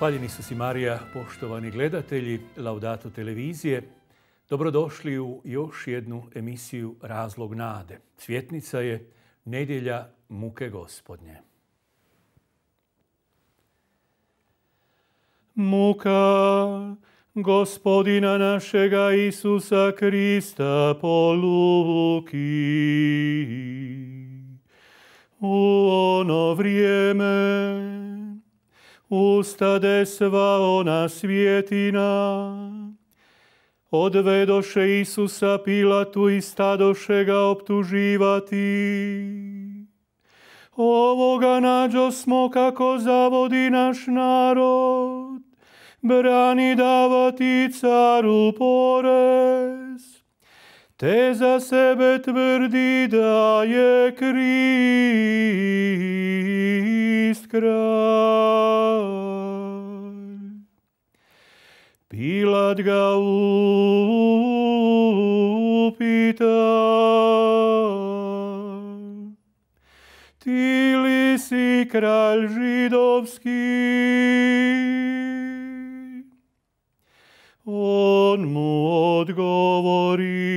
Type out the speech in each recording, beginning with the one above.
Hvaljeni su si Marija, poštovani gledatelji Laudato televizije. Dobrodošli u još jednu emisiju Razlog nade. Cvjetnica je Nedjelja muke gospodnje. Muka gospodina našega Isusa Krista poluki. U ono vrijeme ustade sva ona svjetina. Odvedoše Isusa Pilatu i stadoše ga optuživati. Ovoga nađo smo kako zavodi naš narod, brani davati caru porez, te za sebe tvrdi da je kriv. искрой. Пилат ga upita, Ti li si kralj židovski? On mu odgovori,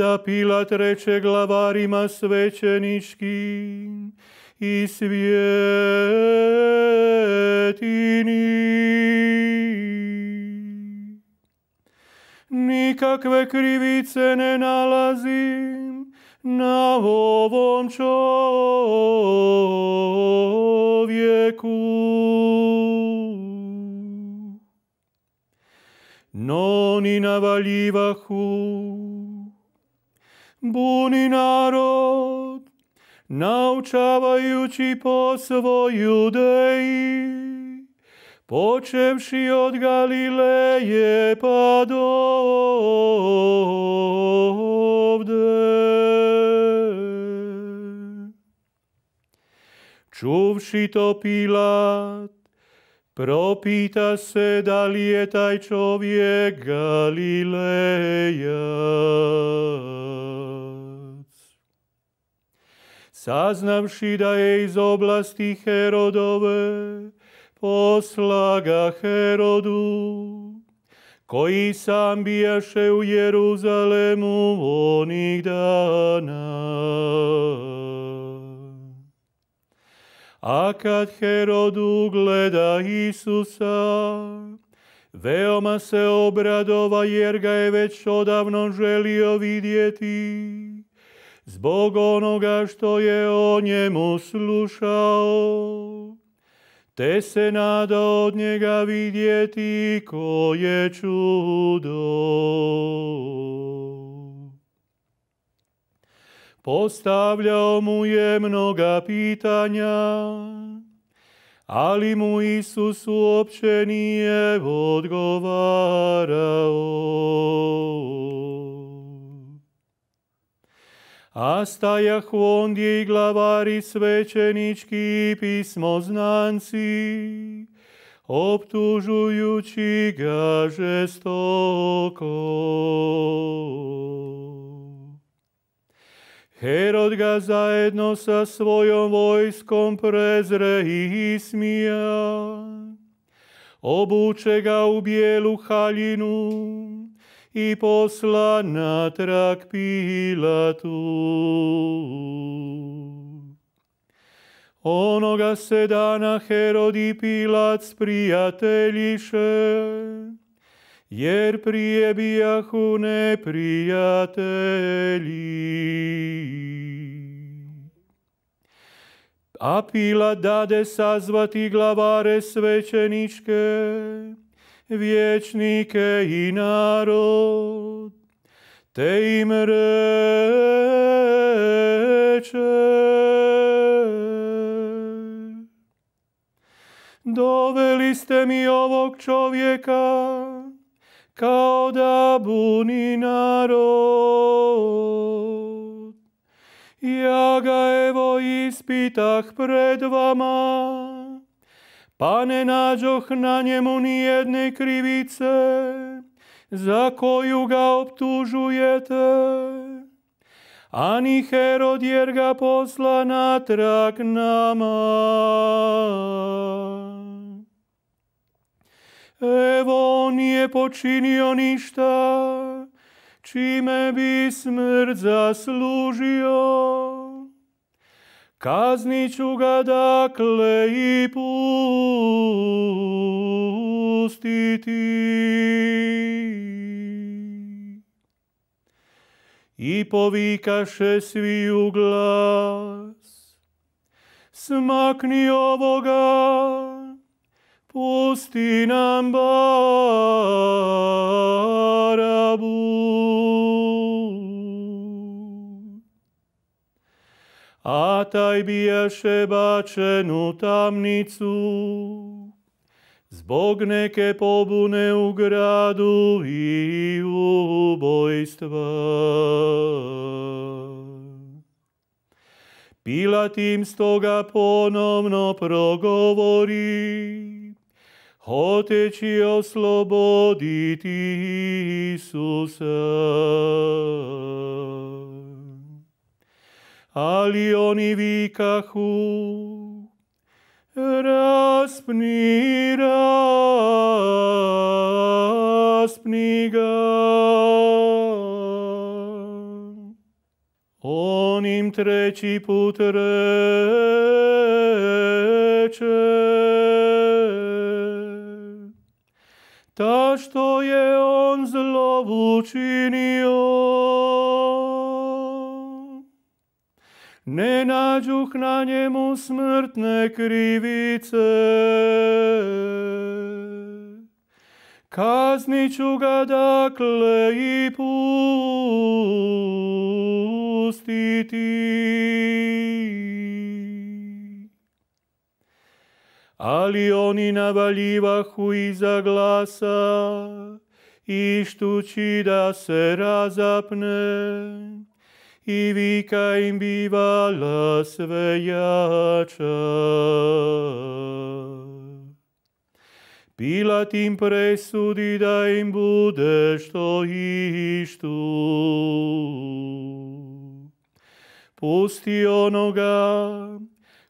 Tada Pilat reče glavarima svećeničkim i svjetini. Nikakve krivice ne nalazim na ovom čovjeku. No ni navaljivahu buni narod, naučavajući po Judeji, počevši od Galileje pa do Čuvši to Pilat, propita se da li je taj čovjek Galileja saznavši da je iz oblasti Herodove, poslaga Herodu, koji sam bijaše u Jeruzalemu onih dana. A kad Herodu gleda Isusa, veoma se obradova jer ga je već odavno želio vidjeti zbog onoga što je o njemu slušao, te se nada od njega vidjeti koje čudo. Postavljao mu je mnoga pitanja, ali mu Isus uopće nije odgovarao. a stajah ondje i glavari svečenički pismoznanci, optužujući ga žestoko. Herod ga zajedno sa svojom vojskom prezre i smija. Obuče ga u bijelu haljinu, i posla natrag Pilatu. Onoga se dana Herod i Pilat jer prije bijahu neprijatelji. A Pilat dade sazvati glavare svećeničke, vječnike i narod, te im reče. Doveli ste mi ovog čovjeka, kao da buni narod. Ja ga evo ispitah pred vama, pa ne nađoh na njemu ni jedne krivice za koju ga optužujete. Ani Herod jer ga posla natrag nama. Evo on nije počinio ništa, čime bi smrt zaslužio. Kazniću ga dakle i pustiti. I povikaše svi u glas, smakni ovoga, pusti nam barabu. a taj bijaše bačen u tamnicu. Zbog neke pobune u gradu i ubojstva. Pilat im stoga ponovno progovori, hoteći osloboditi Isusa. ali oni vikahu. Raspni, raspni ga. On im treći put reče, ta što je on zlo učinio, ne nađuh na njemu smrtne krivice. Kazniću ga dakle i pustiti. Ali oni navaljivahu iza glasa, ištući da se razapne i vika im bivala sve jača. presudi da im bude što ištu. Pusti onoga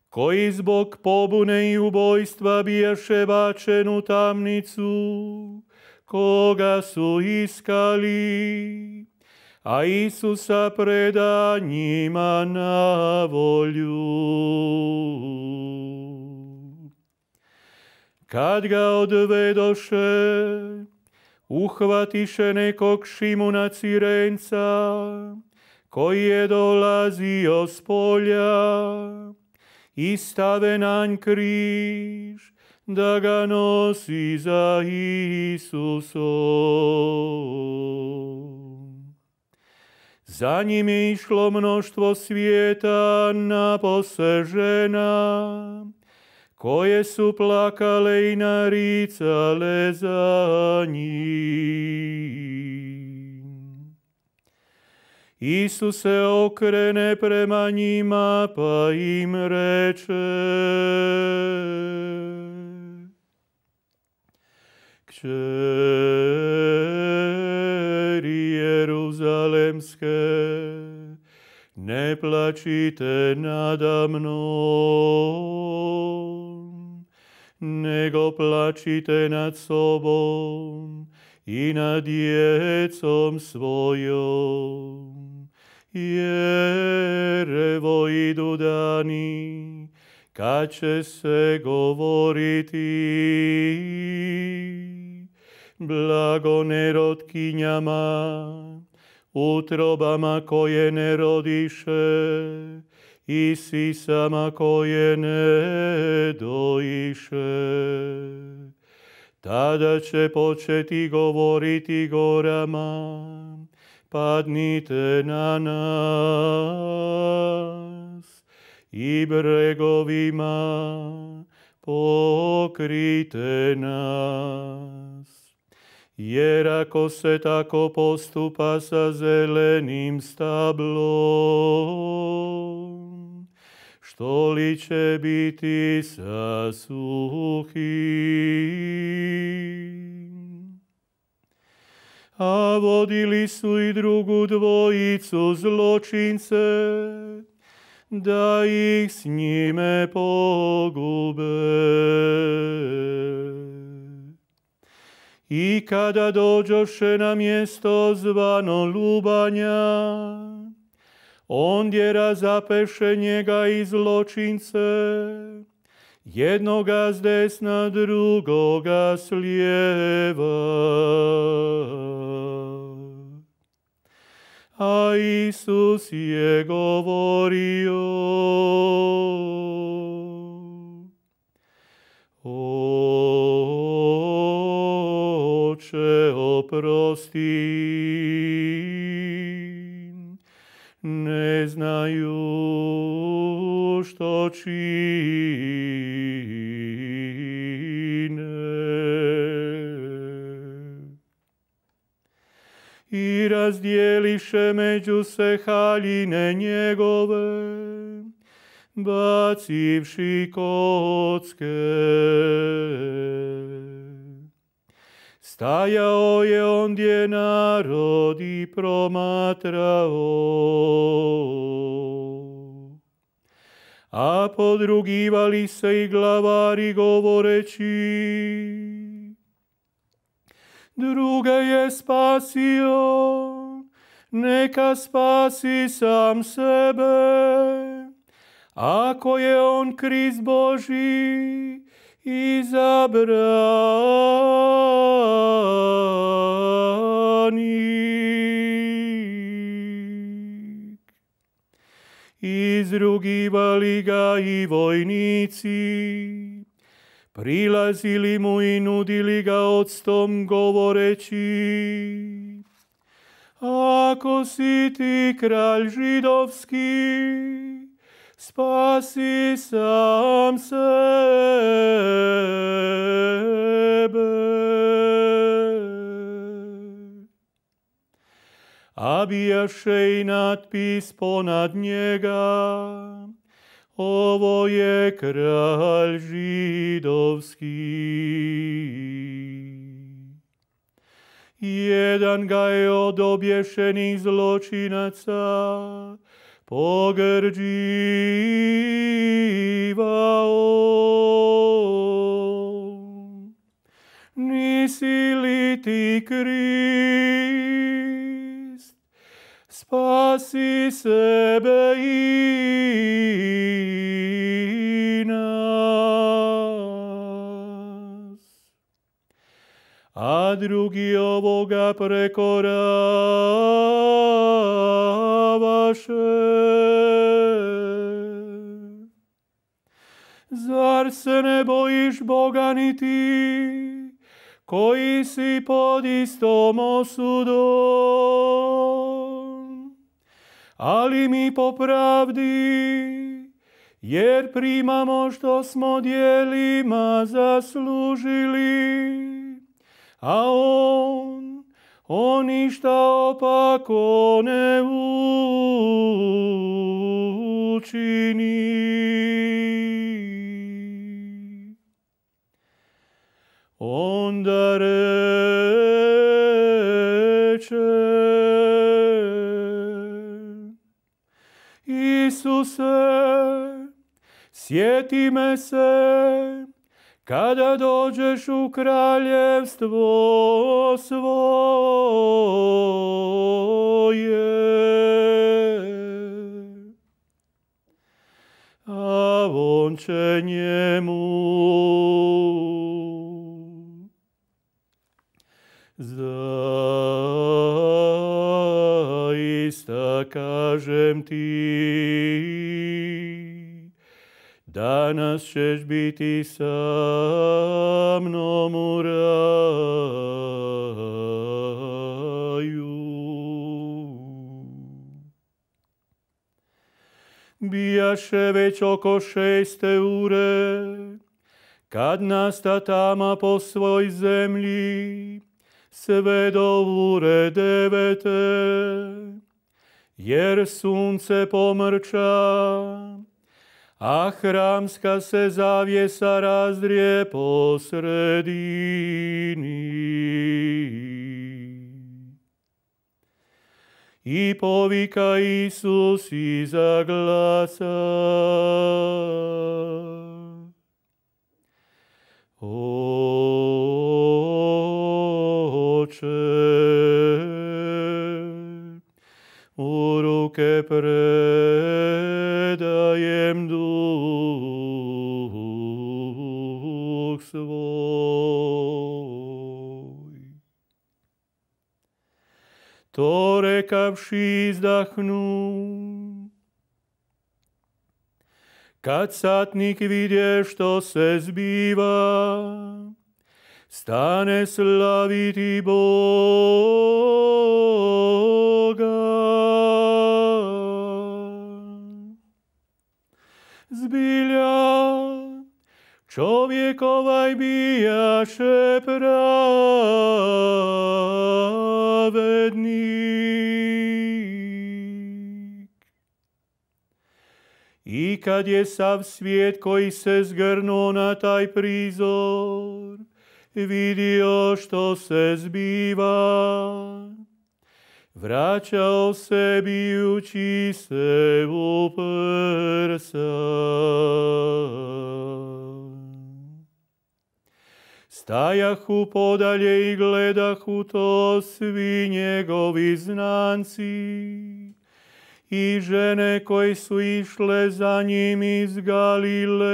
koji zbog pobune i ubojstva biješe bačen u tamnicu, koga su iskali a Isusa preda njima na volju. Kad ga odvedoše, uhvatiše nekog Šimuna Cirenca, koji je dolazio s polja, i stave nanj križ, da ga nosi za Isusom. Za njim je išlo mnoštvo svijeta na posežena, koje su plakale i naricale za njim. Isus se okrene prema njima pa im reče, kćeri jeruzalemske, ne plačite nada mnom, nego plačite nad sobom i nad djecom svojom. Jer idu dani, kad se govoriti Blago nerodkinjama, utrobama koje ne rodiše, i sisama koje ne dojiše. Tada će početi govoriti gorama, padnite na nas i bregovima pokrite nas jer ako se tako postupa sa zelenim stablom, što li će biti sa suhim? A vodili su i drugu dvojicu zločince, da ih s njime pogube. I kada dođoše na mjesto zvano Lubanja, ondje razapeše njega i zločince, jednoga s desna, drugoga s lijeva. A Isus je govorio, o, oprosti. Ne znaju što čine. I razdjeliše među se haljine njegove, bacivši kocke. Stajao je ondje narod i promatrao. A podrugivali se i glavari govoreći, Druga je spasio, neka spasi sam sebe. Ako je on kriz Boži, i ni Izrugivali ga i vojnici, prilazili mu i nudili ga odstom govoreći, ako si ti kralj židovski, spasi sam sebe. A i natpis ponad njega, ovo je kralj židovski. Jedan ga je od obješenih zločinaca, O Nisi li ti Krist Spasi sebe i a drugi ovoga prekoravaše. Zar se ne bojiš Boga ni ti, koji si pod istom osudom? Ali mi po pravdi jer primamo što smo dijelima zaslužili a on, on ništa opako ne učini. Onda reče, Isuse, sjeti me se, kada dođeš u kraljevstvo svoje, a on će njemu zaista kažem ti, Danas ćeš biti sa mnom u raju. Bijaše već oko šeste ure, kad nasta tama po svoj zemlji, sve do ure devete, jer sunce pomrča, a chrámska se zavjesa razdrije po sredini. I povika Isus iza glasa. Oče, u ruke pre ktoré рекавши zdachnú. Kad satnik vidje što se zbýva, stane slavitý Boga. Zbilja čovjekova i bijaše prava, I kad je sav svijet koji se zgrnuo na taj prizor, vidio što se zbiva, vraćao se bijući se u prsa. Stajahu podalje i gledahu to svi njegovi znanci. I žene koji su išle za njim iz Galileje.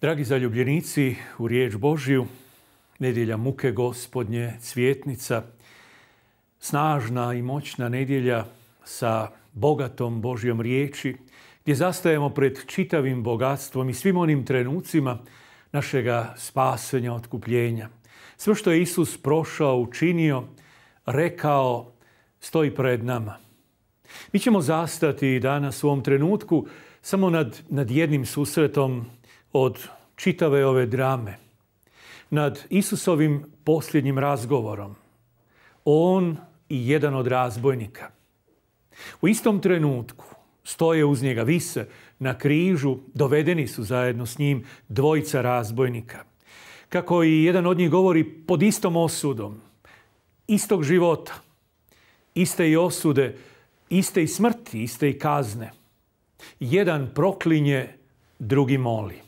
Dragi zaljubljenici u riječ Božju, nedjelja muke gospodnje, cvjetnica – snažna i moćna nedjelja sa bogatom Božjom riječi, gdje zastajemo pred čitavim bogatstvom i svim onim trenucima našega spasenja, otkupljenja. Sve što je Isus prošao, učinio, rekao, stoji pred nama. Mi ćemo zastati danas u ovom trenutku samo nad, nad jednim susretom od čitave ove drame. Nad Isusovim posljednjim razgovorom on i jedan od razbojnika. U istom trenutku stoje uz njega vise na križu, dovedeni su zajedno s njim dvojica razbojnika. Kako i jedan od njih govori pod istom osudom, istog života, iste i osude, iste i smrti, iste i kazne. Jedan proklinje, drugi moli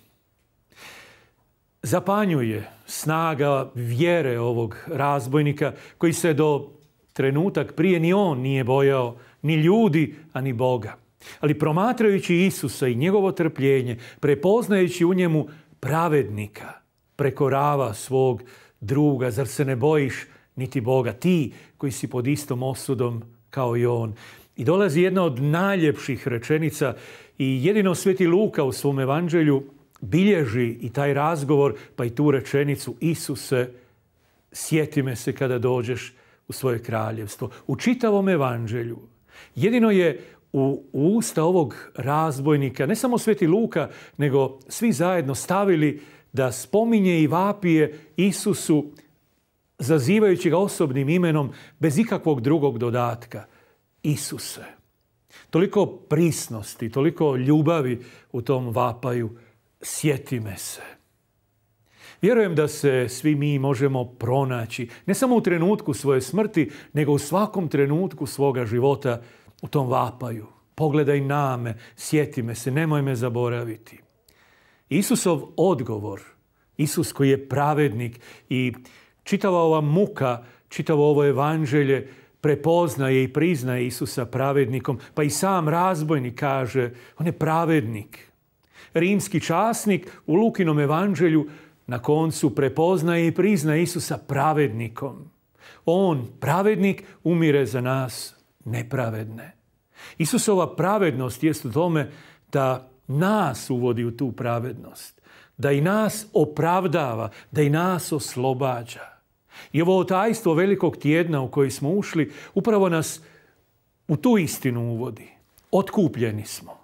zapanjuje snaga vjere ovog razbojnika koji se do trenutak prije ni on nije bojao ni ljudi, a ni Boga. Ali promatrajući Isusa i njegovo trpljenje, prepoznajući u njemu pravednika, prekorava svog druga, zar se ne bojiš niti Boga, ti koji si pod istom osudom kao i on. I dolazi jedna od najljepših rečenica i jedino Sveti Luka u svom evanđelju bilježi i taj razgovor, pa i tu rečenicu Isuse, sjeti me se kada dođeš u svoje kraljevstvo. U čitavom evanđelju. Jedino je u usta ovog razbojnika, ne samo Sveti Luka, nego svi zajedno stavili da spominje i vapije Isusu zazivajući ga osobnim imenom bez ikakvog drugog dodatka. Isuse. Toliko prisnosti, toliko ljubavi u tom vapaju sjeti me se. Vjerujem da se svi mi možemo pronaći, ne samo u trenutku svoje smrti, nego u svakom trenutku svoga života u tom vapaju. Pogledaj na me, sjeti me se, nemoj me zaboraviti. Isusov odgovor, Isus koji je pravednik i čitava ova muka, čitavo ovo evanđelje, prepoznaje i priznaje Isusa pravednikom, pa i sam razbojnik kaže, on je pravednik rimski časnik u Lukinom evanđelju na koncu prepoznaje i prizna Isusa pravednikom. On, pravednik, umire za nas nepravedne. Isusova pravednost jest u tome da nas uvodi u tu pravednost, da i nas opravdava, da i nas oslobađa. I ovo otajstvo velikog tjedna u koji smo ušli upravo nas u tu istinu uvodi. Otkupljeni smo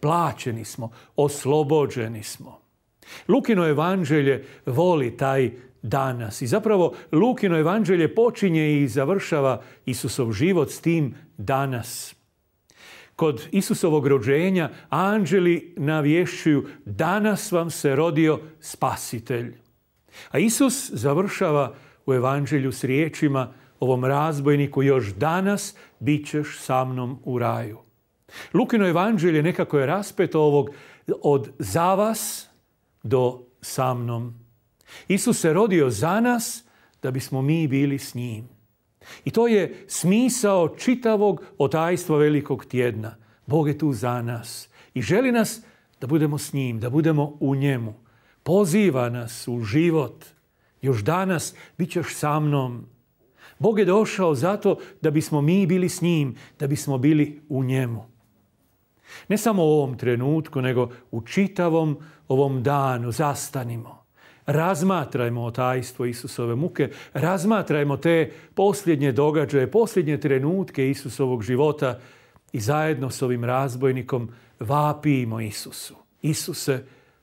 plaćeni smo, oslobođeni smo. Lukino evanđelje voli taj danas. I zapravo Lukino evanđelje počinje i završava Isusov život s tim danas. Kod Isusovog rođenja anđeli navješćuju danas vam se rodio spasitelj. A Isus završava u evanđelju s riječima ovom razbojniku još danas bit ćeš sa mnom u raju. Lukino evanđelje nekako je raspeto ovog od za vas do sa mnom. Isus se rodio za nas da bismo mi bili s njim. I to je smisao čitavog otajstva velikog tjedna. Bog je tu za nas i želi nas da budemo s njim, da budemo u njemu. Poziva nas u život. Još danas bit ćeš sa mnom. Bog je došao zato da bismo mi bili s njim, da bismo bili u njemu. Ne samo u ovom trenutku, nego u čitavom ovom danu zastanimo. Razmatrajmo tajstvo Isusove muke, razmatrajmo te posljednje događaje, posljednje trenutke Isusovog života i zajedno s ovim razbojnikom vapimo Isusu. Isuse,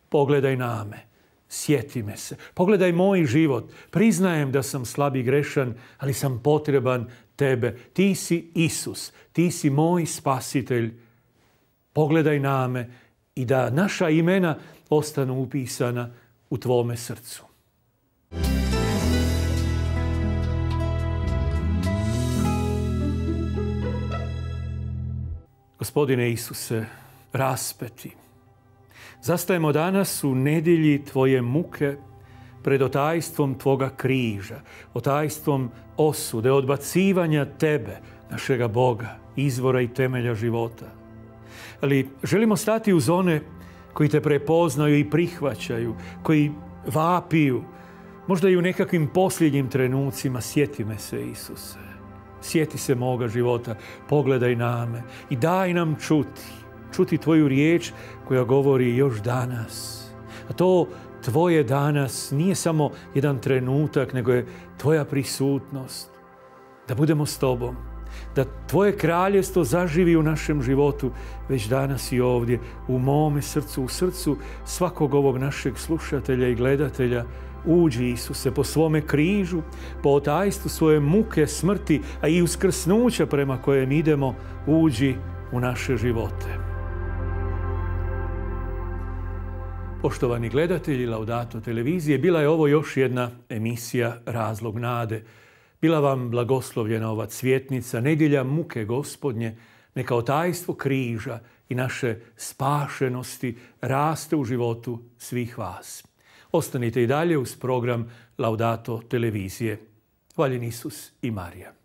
pogledaj na me. sjeti me se, pogledaj moj život, priznajem da sam slab i grešan, ali sam potreban tebe. Ti si Isus, ti si moj spasitelj pogledaj name i da naša imena ostanu upisana u tvome srcu. Gospodine Isuse, raspeti. Zastajemo danas u nedjelji Tvoje muke pred otajstvom Tvoga križa, otajstvom osude, odbacivanja Tebe, našega Boga, izvora i temelja života ali želimo stati uz one koji te prepoznaju i prihvaćaju, koji vapiju, možda i u nekakvim posljednjim trenucima, sjeti me se Isuse, sjeti se moga života, pogledaj na me i daj nam čuti, čuti tvoju riječ koja govori još danas. A to tvoje danas nije samo jedan trenutak, nego je tvoja prisutnost. Da budemo s tobom, da Tvoje kraljestvo zaživi u našem životu već danas i ovdje, u mome srcu, u srcu svakog ovog našeg slušatelja i gledatelja. Uđi Isuse po svome križu, po otajstvu svoje muke, smrti, a i uskrsnuća prema kojem idemo, uđi u naše živote. Poštovani gledatelji Laudato televizije, bila je ovo još jedna emisija Razlog nade. Bila vam blagoslovljena ova cvjetnica, nedjelja muke gospodnje, neka otajstvo križa i naše spašenosti raste u životu svih vas. Ostanite i dalje uz program Laudato televizije. Valjen Isus i Marija.